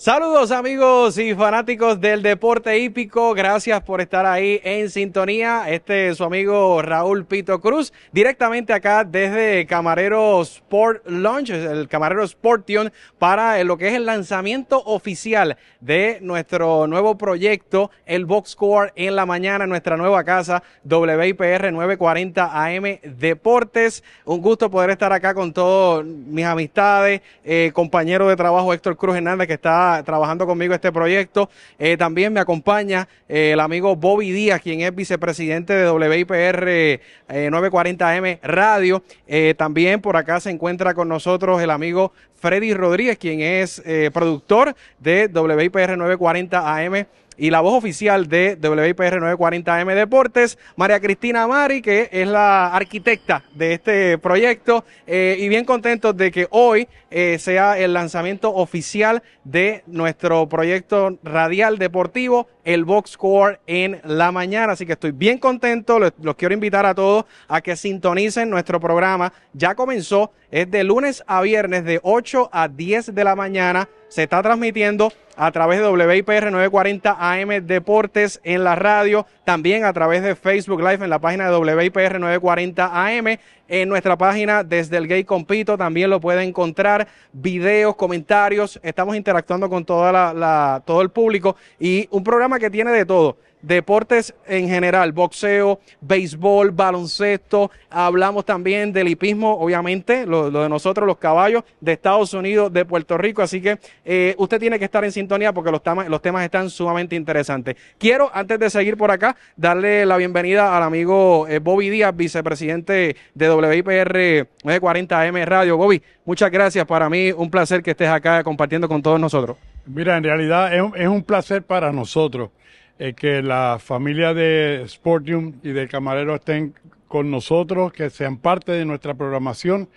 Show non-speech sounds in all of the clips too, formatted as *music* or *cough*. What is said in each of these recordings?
Saludos amigos y fanáticos del deporte hípico, gracias por estar ahí en sintonía. Este es su amigo Raúl Pito Cruz, directamente acá desde Camarero Sport Launch, el Camarero Sportion, para lo que es el lanzamiento oficial de nuestro nuevo proyecto, el Box en la mañana, nuestra nueva casa, WIPR 940 AM Deportes. Un gusto poder estar acá con todos mis amistades, eh, compañero de trabajo Héctor Cruz Hernández que está trabajando conmigo este proyecto. Eh, también me acompaña eh, el amigo Bobby Díaz, quien es vicepresidente de WIPR 940 AM Radio. Eh, también por acá se encuentra con nosotros el amigo Freddy Rodríguez, quien es productor de WIPR 940 AM y la voz oficial de WIPR 940M Deportes, María Cristina Mari, que es la arquitecta de este proyecto, eh, y bien contentos de que hoy eh, sea el lanzamiento oficial de nuestro proyecto radial deportivo el box score en la mañana. Así que estoy bien contento. Los, quiero invitar a todos a que sintonicen nuestro programa. Ya comenzó. Es de lunes a viernes de 8 a 10 de la mañana. Se está transmitiendo a través de WIPR 940 AM Deportes en la radio, también a través de Facebook Live en la página de WIPR 940 AM, en nuestra página desde el Gay Compito también lo pueden encontrar, videos, comentarios, estamos interactuando con toda la, todo el público y un programa que tiene de todo. Deportes en general, boxeo, béisbol, baloncesto, hablamos también del hipismo, obviamente, lo, de nosotros, los caballos, de Estados Unidos, de Puerto Rico, así que eh, usted tiene que estar en sintonía porque los temas, están sumamente interesantes. Quiero, antes de seguir por acá, darle la bienvenida al amigo eh, Bobby Díaz, vicepresidente de WIPR 940M Radio. Bobby, muchas gracias, para mí un placer que estés acá compartiendo con todos nosotros. Mira, en realidad es, un placer para nosotros eh, que la familia de Sportium y de Camarero estén con nosotros, que sean parte de nuestra programación.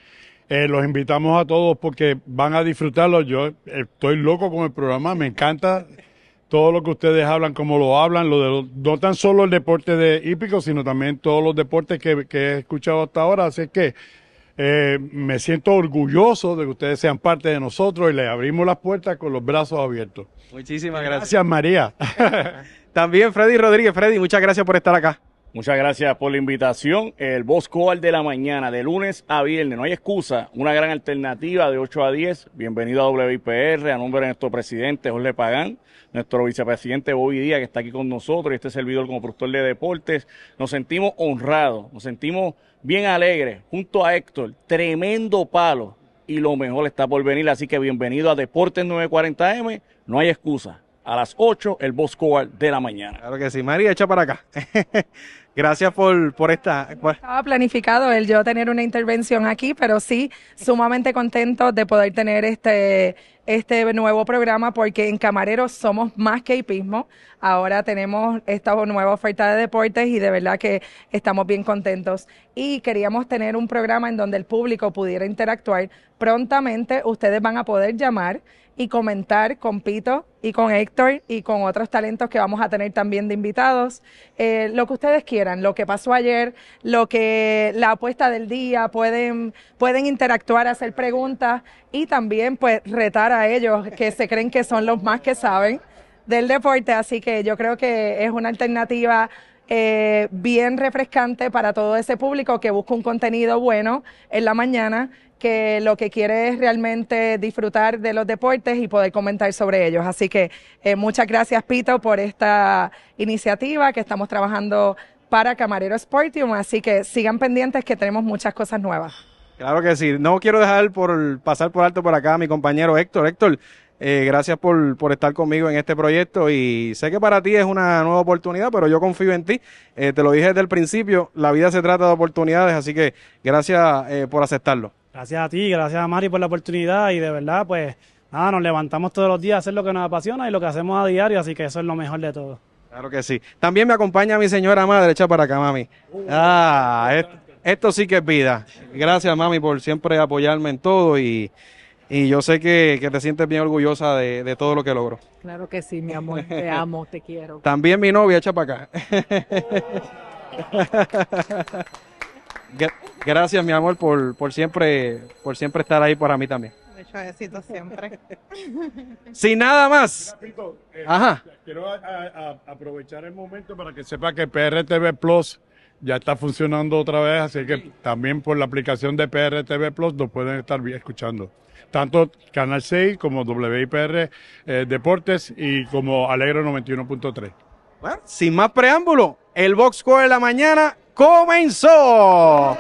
Eh, los invitamos a todos porque van a disfrutarlo. Yo eh, estoy loco con el programa, me encanta todo lo que ustedes hablan, como lo hablan, lo de no tan solo el deporte de hípico, sino también todos los deportes que, he escuchado hasta ahora. Así que eh, me siento orgulloso de que ustedes sean parte de nosotros y les abrimos las puertas con los brazos abiertos. Muchísimas gracias. Gracias, María. *laughs* También Freddy Rodríguez. Freddy, muchas gracias por estar acá. Muchas gracias por la invitación. El Bosco al de la mañana, de lunes a viernes, no hay excusa, una gran alternativa de 8 a 10. Bienvenido a WIPR, a nombre de nuestro presidente Jorge Pagán, nuestro vicepresidente Bobby Díaz, que está aquí con nosotros, y este servidor como productor de deportes. Nos sentimos honrados, nos sentimos bien alegres, junto a Héctor, tremendo palo, y lo mejor está por venir, así que bienvenido a Deportes 940M, no hay excusa. A las 8, el Bosco de la mañana. Claro que sí, María, echa para acá. *laughs* Gracias por, por esta. Estaba planificado el yo tener una intervención aquí, pero sí, sumamente contento de poder tener este, este nuevo programa porque en Camareros somos más que hipismo. Ahora tenemos esta nueva oferta de deportes y de verdad que estamos bien contentos. Y queríamos tener un programa en donde el público pudiera interactuar. Prontamente ustedes van a poder llamar y comentar con Pito y con Héctor y con otros talentos que vamos a tener también de invitados. Eh, lo que ustedes quieran lo que pasó ayer, lo que la apuesta del día, pueden, pueden interactuar, hacer preguntas y también pues retar a ellos que se creen que son los más que saben del deporte, así que yo creo que es una alternativa eh, bien refrescante para todo ese público que busca un contenido bueno en la mañana, que lo que quiere es realmente disfrutar de los deportes y poder comentar sobre ellos. Así que eh, muchas gracias, Pito, por esta iniciativa que estamos trabajando para Camarero Sportium, así que sigan pendientes que tenemos muchas cosas nuevas. Claro que sí, no quiero dejar por pasar por alto por acá a mi compañero Héctor. Héctor, eh, gracias por, estar conmigo en este proyecto y sé que para ti es una nueva oportunidad, pero yo confío en ti. Eh, te lo dije desde el principio, la vida se trata de oportunidades, así que gracias eh, por aceptarlo. Gracias a ti, gracias a Mari por la oportunidad y de verdad, pues nada, nos levantamos todos los días a hacer lo que nos apasiona y lo que hacemos a diario, así que eso es lo mejor de todo. Claro que sí. También me acompaña mi señora madre, echa para acá, mami. Uh, ah, esto, sí que es vida. Gracias, mami, por siempre apoyarme en todo y, yo sé que, te sientes bien orgullosa de, todo lo que logro. Claro que sí, mi amor, te *laughs* amo, te quiero. También mi novia, echa para acá. *laughs* Gracias, mi amor, por, por, siempre, por siempre estar ahí para mí también siempre. *laughs* Sin nada más. Eh, quiero aprovechar el momento para que sepa que PRTV Plus ya está funcionando otra vez, así que también por la aplicación de PRTV Plus nos pueden estar escuchando. Tanto Canal 6 como WIPR eh, Deportes y como Alegro 91.3. Bueno, sin más preámbulo, el Vox score de la mañana comenzó.